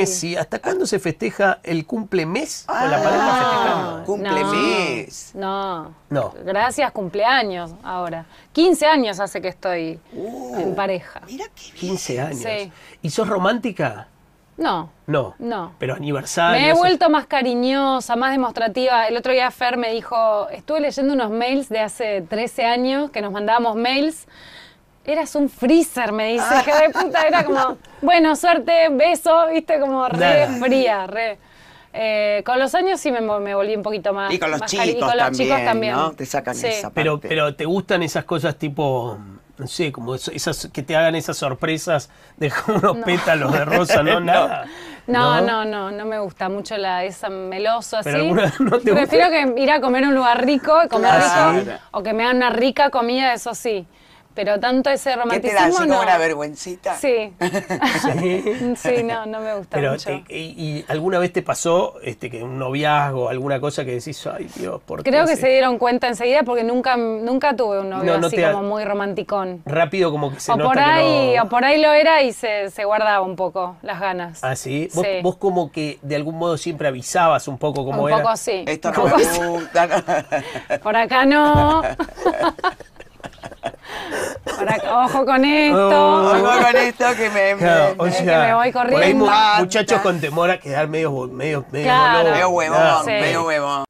Messi, ¿hasta cuándo se festeja el cumplemes? Ah, la pareja festejando. Cumplemes. No, no. Gracias, cumpleaños ahora. 15 años hace que estoy uh. en pareja. Mira qué bien. 15 años. Sí. ¿Y sos romántica? No. No. No. Pero aniversario. Me he vuelto más cariñosa, más demostrativa. El otro día Fer me dijo, estuve leyendo unos mails de hace 13 años que nos mandábamos mails eras un freezer, me dice, que de puta era como, bueno, suerte, beso, viste, como re fría, re. Eh, con los años sí me, volví un poquito más. Y con los, chicos, y con los también, chicos, también, ¿no? Te sacan esa parte. Pero, pero te gustan esas cosas tipo. No sé, como esas que te hagan esas sorpresas de unos pétalos de rosa, ¿no? Nada. No, no, no, no, me gusta mucho la esa meloso así. Prefiero que ir a comer un lugar rico, comer ah, rico, o que me hagan una rica comida, eso sí pero tanto ese romanticismo ¿Qué te ¿Como una vergüencita? Sí. sí. no, no me gusta mucho. Y, alguna vez te pasó este, que un noviazgo, alguna cosa que decís, ay Dios, por qué Creo que eh". se dieron cuenta enseguida porque nunca, nunca tuve un novio así como muy romanticón. Rápido como que se o por ahí, O por ahí lo era y se, guardaba un poco las ganas. ¿Ah, sí? ¿Vos, como que de algún modo siempre avisabas un poco cómo era. Un poco sí. Esto no por acá no. ojo con esto. Ojo con esto que me, voy corriendo. muchachos con temor a quedar medio, medio, medio, huevón, medio huevón.